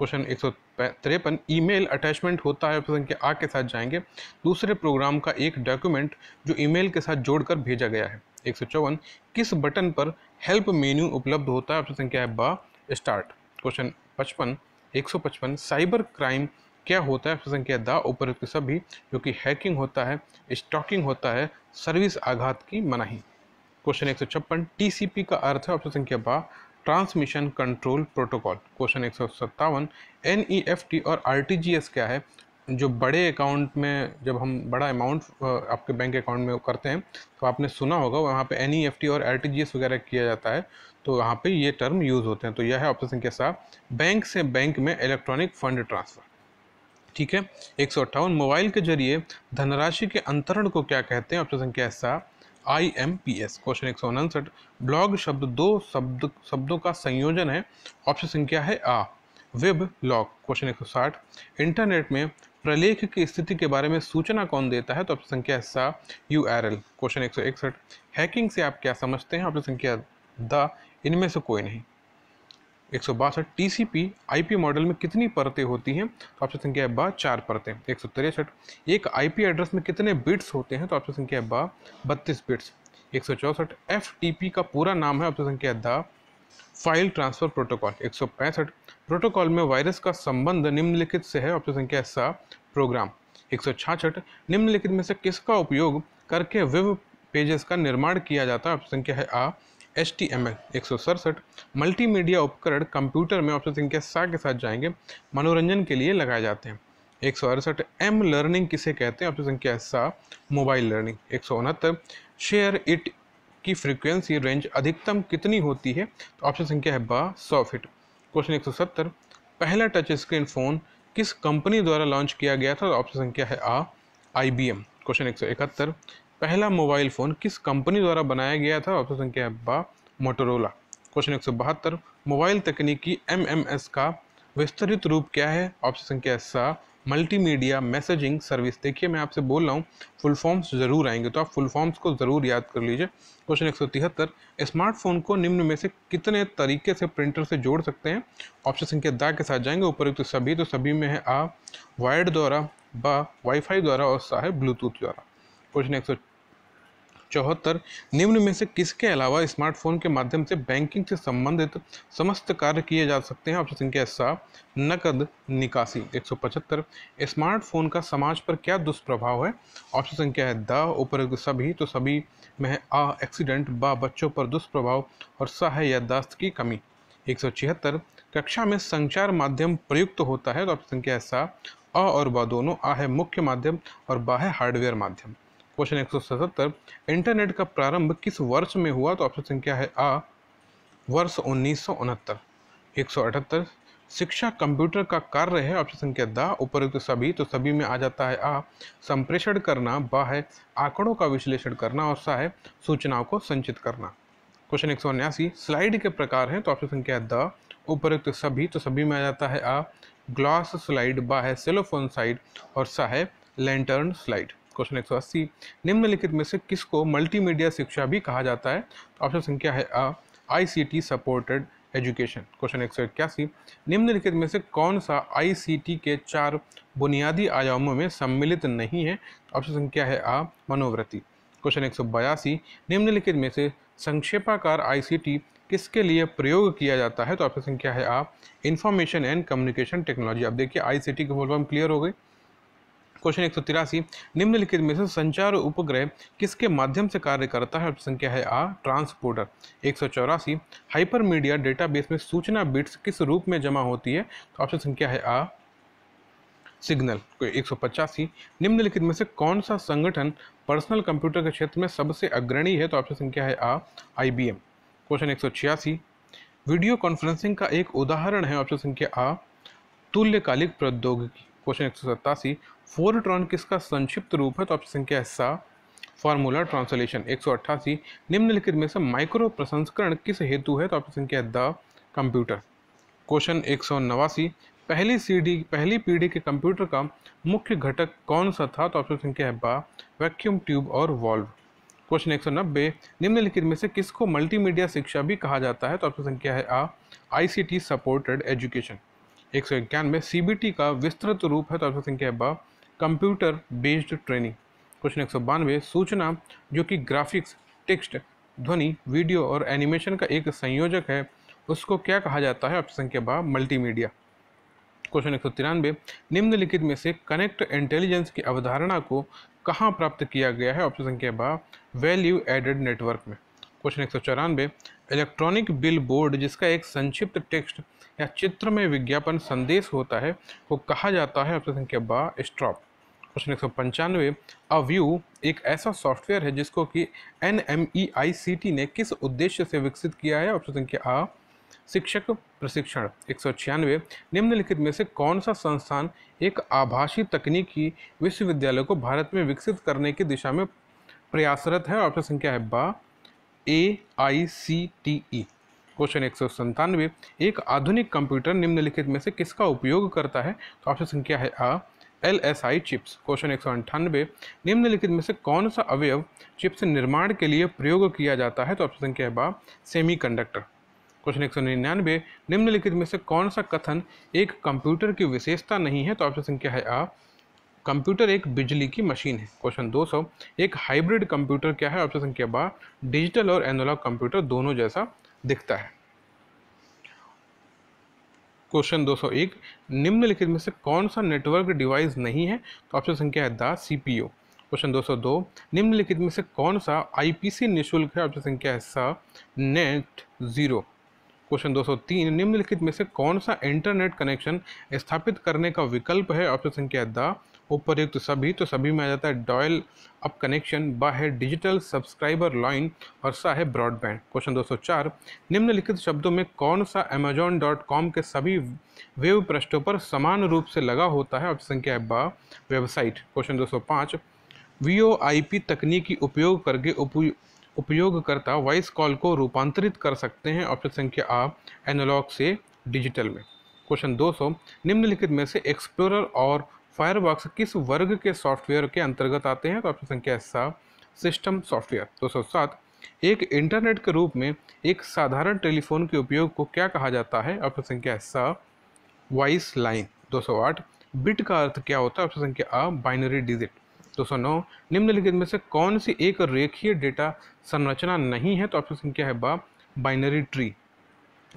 क्वेश्चन एक सौ तिरपन ईमेल अटैचमेंट होता है ऑप्शन के आ के साथ जाएंगे दूसरे प्रोग्राम का एक डॉक्यूमेंट जो ईमेल के साथ जोड़कर भेजा गया है एक सौ चौवन किस बटन पर हेल्प मेन्यू उपलब्ध होता है ऑप्शन संख्या है बा स्टार्ट क्वेश्चन पचपन एक सौ पचपन साइबर क्राइम क्या होता है ऑप्शन संख्या दा ऊपर के सभी जो कि हैकिंग होता है स्टॉकिंग होता है सर्विस आघात की मनाही क्वेश्चन एक सौ छप्पन टीसीपी का अर्थ है ऑप्शन संख्या बा ट्रांसमिशन कंट्रोल प्रोटोकॉल क्वेश्चन एक सौ सत्तावन एन ई एफ टी और आर टी जी एस क्या है जो बड़े अकाउंट में जब हम बड़ा अमाउंट आपके बैंक अकाउंट में करते हैं तो आपने सुना होगा वहाँ पे एन ई एफ टी और आर टी जी एस वगैरह किया जाता है तो वहाँ पे ये टर्म यूज़ होते हैं तो यह है ऑप्शन संख्या सात बैंक से बैंक में इलेक्ट्रॉनिक फंड ट्रांसफ़र ठीक है एक मोबाइल के जरिए धनराशि के अंतरण को क्या कहते हैं ऑप्शन संख्या सात I M P S question एक सौ उनसठ ब्लॉग शब्द दो शब्द शब्दों का संयोजन है ऑप्शन संख्या है आ वेब लॉग क्वेश्चन एक सौ साठ इंटरनेट में प्रलेख की स्थिति के बारे में सूचना कौन देता है तो ऑप्शन संख्या है सा यू आर एल क्वेश्चन एक सौ इकसठ हैकिंग से आप क्या समझते हैं ऑप्शन संख्या द इनमें से कोई नहीं एक सौ बासठ T C P I P model में कितनी परतें होती हैं तो ऑप्शन संख्या है बा चार परतें एक सौ तिरसठ एक आई पी एड्रेस में कितने बिट्स होते हैं तो ऑप्शन संख्या है बा बत्तीस बिट्स एक सौ चौंसठ एफ टी पी का पूरा नाम है ऑप्शन संख्या द फाइल ट्रांसफ़र प्रोटोकॉल एक सौ पैंसठ प्रोटोकॉल में वायरस का संबंध निम्नलिखित से है ऑप्शन संख्या सा प्रोग्राम एक सौ छाछठ निम्नलिखित में से किसका उपयोग करके वेब पेजेस का निर्माण किया जाता है ऑप्शन संख्या है आ एच टी एम एल एक सौ सड़सठ मल्टी मीडिया उपकरण कंप्यूटर में ऑप्शन संख्या सात के साथ जाएंगे मनोरंजन के लिए लगाए जाते हैं एक सौ अड़सठ एम लर्निंग किसे कहते हैं ऑप्शन संख्या सा मोबाइल लर्निंग एक सौ उनहत्तर शेयर इट की फ्रीक्वेंसी रेंज अधिकतम कितनी होती है तो ऑप्शन संख्या है बा सौ फिट क्वेश्चन एक सौ सत्तर पहला टच स्क्रीन फ़ोन किस कंपनी द्वारा लॉन्च किया गया था ऑप्शन तो संख्या है आ आई बी एम क्वेश्चन एक सौ इकहत्तर पहला मोबाइल फ़ोन किस कंपनी द्वारा बनाया गया था ऑप्शन संख्या है बा मोटोरोला क्वेश्चन एक सौ बहत्तर मोबाइल तकनीकी एम एम एस का विस्तृत रूप क्या है ऑप्शन संख्या सा मल्टीमीडिया मैसेजिंग सर्विस देखिए मैं आपसे बोल रहा हूँ फुल फॉर्म्स ज़रूर आएंगे तो आप फुल फॉर्म्स को ज़रूर याद कर लीजिए क्वेश्चन एक सौ तिहत्तर स्मार्टफोन को निम्न में से कितने तरीके से प्रिंटर से जोड़ सकते हैं ऑप्शन संख्या दा के साथ जाएंगे ऊपर तो सभी तो सभी में है आ वायर्ड द्वारा बा वाईफाई द्वारा और सा है ब्लूटूथ द्वारा क्वेश्चन एक सौ चौहत्तर निम्न में से किसके अलावा स्मार्टफोन के माध्यम से बैंकिंग से संबंधित समस्त कार्य किए जा सकते हैं ऑप्शन संख्या सा नकद निकासी एक सौ पचहत्तर स्मार्टफोन का समाज पर क्या दुष्प्रभाव है ऑप्शन संख्या है द ऊपर सभी तो सभी में आ एक्सीडेंट बा बच्चों पर दुष्प्रभाव और स है याददाश्त की कमी एक सौ छिहत्तर कक्षा में संचार माध्यम प्रयुक्त होता है तो ऑप्शन संख्या है सा अ और ब दोनों आ है मुख्य माध्यम और बा है हार्डवेयर माध्यम क्वेश्चन एक इंटरनेट का प्रारंभ किस वर्ष में हुआ तो ऑप्शन संख्या है आ वर्ष उन्नीस सौ उनहत्तर एक सौ अठहत्तर शिक्षा कंप्यूटर का कार्य है ऑप्शन संख्या द उपरुक्त सभी तो सभी में आ जाता है आ संप्रेषण करना ब है आंकड़ों का विश्लेषण करना और सा है सूचनाओं को संचित करना क्वेश्चन एक सौ उन्यासी स्लाइड के प्रकार हैं तो ऑप्शन संख्या द उपरुक्त सभी तो सभी में आ जाता है आ ग्लास स्लाइड ब है सेलोफोन स्लाइड और सा है लेंटर्न स्लाइड क्वेश्चन एक निम्नलिखित में से किसको मल्टीमीडिया शिक्षा भी कहा जाता है ऑप्शन संख्या है अ आईसीटी सपोर्टेड एजुकेशन क्वेश्चन एक सौ इक्यासी निम्नलिखित में से कौन सा आईसीटी के चार बुनियादी आयामों में सम्मिलित नहीं है ऑप्शन संख्या है आ मनोवृत्ति क्वेश्चन एक सौ बयासी निम्नलिखित में से संक्षेपाकार आईसीटी किसके लिए प्रयोग किया जाता है तो ऑप्शन संख्या है आ इन्फॉर्मेशन एंड कम्युनिकेशन टेक्नोलॉजी अब देखिए आई सी टी क्लियर हो गई क्वेश्चन एक सौ तिरासी निम्नलिखित में से संचार उपग्रह किसके माध्यम से कार्य करता है ऑप्शन क्या है आ ट्रांसपोर्टर एक सौ चौरासी हाइपर मीडिया डेटाबेस में सूचना बिट्स किस रूप में जमा होती है तो ऑप्शन तो संख्या है आ सिग्नल एक सौ पचासी निम्नलिखित में से कौन सा संगठन पर्सनल कंप्यूटर के क्षेत्र में सबसे अग्रणी है तो ऑप्शन संख्या है आ आई क्वेश्चन एक वीडियो कॉन्फ्रेंसिंग का एक उदाहरण है ऑप्शन संख्या आ तुल्यकालिक प्रौद्योगिकी क्वेश्चन एक फोर ट्रॉन किसका संक्षिप्त रूप है तो ऑप्शन संख्या ऐसा फॉर्मूला ट्रांसलेशन एक सौ अट्ठासी निम्नलिखित में से माइक्रो प्रसंस्करण किस हेतु है तो ऑप्शन संख्या द कंप्यूटर क्वेश्चन एक सौ नवासी पहली सीढ़ी पहली पीढ़ी के कंप्यूटर का मुख्य घटक कौन सा था तो ऑप्शन संख्या है बा वैक्यूम ट्यूब और वॉल्व क्वेश्चन एक सौ नब्बे निम्नलिखित में से किसको मल्टीमीडिया शिक्षा भी कहा जाता है तो ऑप्शन संख्या है आ आईसीटी सपोर्टेड एजुकेशन एक सौ इक्यानवे सी का विस्तृत रूप है तो ऑप्शन संख्या है बा कंप्यूटर बेस्ड ट्रेनिंग क्वेश्चन एक सौ बानवे सूचना जो कि ग्राफिक्स टेक्स्ट ध्वनि वीडियो और एनिमेशन का एक संयोजक है उसको क्या कहा जाता है ऑप्शन के बाद मल्टीमीडिया क्वेश्चन एक सौ तिरानवे निम्नलिखित में से कनेक्ट इंटेलिजेंस की अवधारणा को कहाँ प्राप्त किया गया है ऑप्शन के बाद वैल्यू एडेड नेटवर्क में क्वेश्चन एक सौ चौरानवे इलेक्ट्रॉनिक बिल बोर्ड जिसका एक संक्षिप्त टेक्स्ट या चित्र में विज्ञापन संदेश होता है वो कहा जाता है ऑप्शन संख्या बा स्ट्रॉप क्वेश्चन एक सौ पंचानवे अव्यू एक ऐसा सॉफ्टवेयर है जिसको कि N M E I C T ने किस उद्देश्य से विकसित किया है ऑप्शन संख्या आ शिक्षक प्रशिक्षण एक सौ छियानवे निम्नलिखित में से कौन सा संस्थान एक आभाषी तकनीकी विश्वविद्यालय को भारत में विकसित करने की दिशा में प्रयासरत है ऑप्शन संख्या है बा ए आई सी टी ई क्वेश्चन एक सौ संतानवे एक आधुनिक कंप्यूटर निम्नलिखित में से किसका उपयोग करता है तो ऑप्शन संख्या है आ L S I chips question एक सौ अंठानवे निम्नलिखित में से कौन सा अवयव चिप्स निर्माण के लिए प्रयोग किया जाता है तो ऑप्शन संख्या है बा सेमी कंडक्टर क्वेश्चन एक सौ निन्यानवे निम्नलिखित में से कौन सा कथन एक कंप्यूटर की विशेषता नहीं है तो ऑप्शन संख्या है आ कंप्यूटर एक बिजली की मशीन है क्वेश्चन दो सौ एक हाइब्रिड कंप्यूटर क्या है ऑप्शन संख्या बा डिजिटल और एनोलॉग कंप्यूटर दोनों जैसा दिखता है क्वेश्चन 201 निम्नलिखित में से कौन सा नेटवर्क डिवाइस नहीं है तो ऑप्शन संख्या है द सीपीयू क्वेश्चन 202 निम्नलिखित में से कौन सा आईपीसी निशुल्क है ऑप्शन संख्या है स नेट जीरो क्वेश्चन 203 निम्नलिखित में से कौन सा इंटरनेट कनेक्शन स्थापित करने का विकल्प है ऑप्शन संख्या द उपयुक्त तो सभी तो सभी में आ जाता है डॉयल अप कनेक्शन बा है डिजिटल सब्सक्राइबर लाइन और सा है ब्रॉडबैंड क्वेश्चन 204 निम्नलिखित शब्दों में कौन सा अमेजॉन डॉट कॉम के सभी वेब पृष्ठों पर समान रूप से लगा होता है ऑप्शन संख्या है बा वेबसाइट क्वेश्चन 205 वीओआईपी तकनीक उपयोग करके उपयोग उपयोगकर्ता वॉइस कॉल को रूपांतरित कर सकते हैं ऑप्शन संख्या आ एनालॉग से डिजिटल में क्वेश्चन 200 निम्नलिखित में से एक्सप्लोरर और फायरबॉक्स किस वर्ग के सॉफ्टवेयर के अंतर्गत आते हैं तो ऑप्शन संख्या सा सिस्टम सॉफ्टवेयर दो सौ सात एक इंटरनेट के रूप में एक साधारण टेलीफोन के उपयोग को क्या कहा जाता है ऑप्शन संख्या सा वॉइस लाइन दो सौ आठ बिट का अर्थ क्या होता है ऑप्शन संख्या आ बाइनरी डिजिट दो सौ नौ निम्नलिखित में से कौन सी एक रेखीय डेटा संरचना नहीं है तो ऑप्शन संख्या है बा बाइनरी ट्री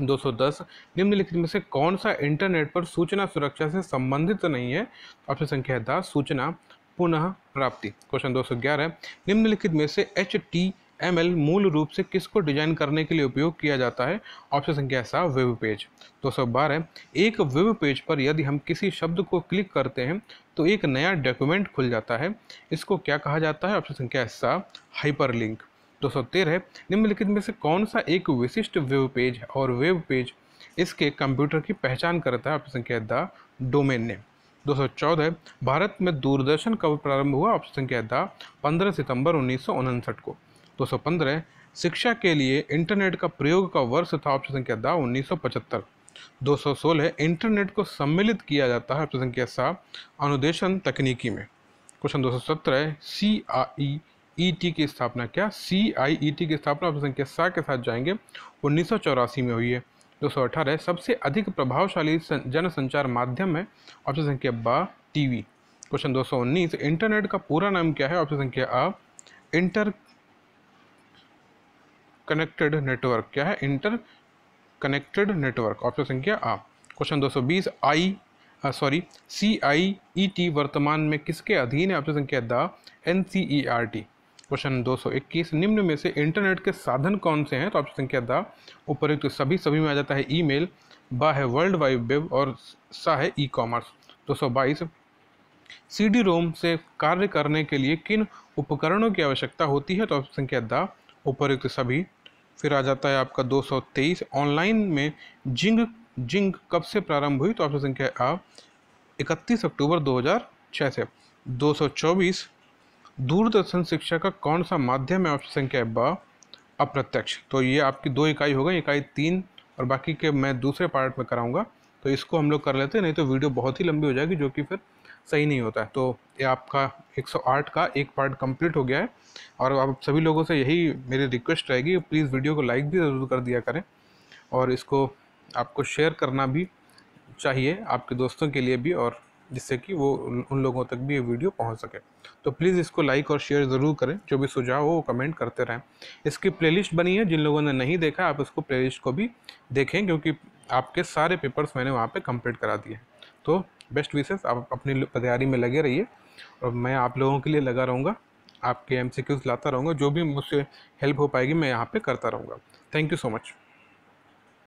210 निम्नलिखित में से कौन सा इंटरनेट पर सूचना सुरक्षा से संबंधित नहीं है ऑप्शन संख्या दस सूचना पुनः प्राप्ति क्वेश्चन 211 निम्नलिखित में से एच टी एम एल मूल रूप से किसको डिजाइन करने के लिए उपयोग किया जाता है ऑप्शन संख्या सा वेब पेज दो सौ बारह एक वेब पेज पर यदि हम किसी शब्द को क्लिक करते हैं तो एक नया डॉक्यूमेंट खुल जाता है इसको क्या कहा जाता है ऑप्शन संख्या सा हाइपरलिंक दो तो निम्नलिखित में से कौन सा एक विशिष्ट वेब पेज है और वेब पेज इसके कंप्यूटर की पहचान करता है ऑप्शन संख्या द डोमेन नेम 214 भारत में दूरदर्शन कब प्रारंभ हुआ ऑप्शन संख्या द 15 सितंबर उन्नीस को 215 शिक्षा के लिए इंटरनेट का प्रयोग का वर्ष था ऑप्शन संख्या द सौ 216 इंटरनेट को सम्मिलित किया जाता है ऑप्शन संख्या सा अनुदेशन तकनीकी में question 217 C I E e T की स्थापना क्या सी आई ई टी की स्थापना ऑप्शन संख्या सात के साथ जाएंगे उन्नीस में हुई है दो सौ अठारह सबसे अधिक प्रभावशाली जनसंचार माध्यम है ऑप्शन संख्या बा टीवी क्वेश्चन 219 इंटरनेट का पूरा नाम क्या है ऑप्शन संख्या आ इंटर कनेक्टेड नेटवर्क क्या है इंटर कनेक्टेड नेटवर्क ऑप्शन संख्या आ question 220 I sorry C I E T वर्तमान में किसके अधीन है ऑप्शन संख्या द N C E R T प्रश्न 221 निम्न में से इंटरनेट के साधन कौन से हैं तो ऑप्शन संख्या द उपरुक्त सभी सभी में आ जाता है ईमेल बा है वर्ल्ड वाइड वेब और सा है ई कॉमर्स 222 डी रोम से कार्य करने के लिए किन उपकरणों की आवश्यकता होती है तो ऑप्शन संख्या द उपरुक्त सभी फिर आ जाता है आपका 223 ऑनलाइन में जिंग जिंग कब से प्रारंभ हुई तो ऑप्शन संख्या आ इकतीस अक्टूबर 2006 से 224 दूरदर्शन शिक्षा का कौन सा माध्यम है ऑप्शन संख्या ब अप्रत्यक्ष तो ये आपकी दो इकाई हो गई इकाई तीन और बाकी के मैं दूसरे पार्ट में कराऊंगा तो इसको हम लोग कर लेते हैं नहीं तो वीडियो बहुत ही लंबी हो जाएगी जो कि फिर सही नहीं होता है तो ये आपका 108 का एक पार्ट कंप्लीट हो गया है और आप सभी लोगों से यही मेरी रिक्वेस्ट रहेगी प्लीज़ वीडियो को लाइक भी ज़रूर कर दिया करें और इसको आपको शेयर करना भी चाहिए आपके दोस्तों के लिए भी और जिससे कि वो उन लोगों तक भी ये वीडियो पहुंच सके तो प्लीज़ इसको लाइक और शेयर ज़रूर करें जो भी सुझाव हो वो कमेंट करते रहें इसकी प्लेलिस्ट बनी है जिन लोगों ने नहीं देखा आप उसको प्लेलिस्ट को भी देखें क्योंकि आपके सारे पेपर्स मैंने वहाँ पर कंप्लीट करा दिए हैं तो बेस्ट विशेष आप अपनी तैयारी में लगे रहिए और मैं आप लोगों के लिए लगा रहूँगा आपके एम लाता रहूँगा जो भी मुझसे हेल्प हो पाएगी मैं यहाँ पर करता रहूँगा थैंक यू सो मच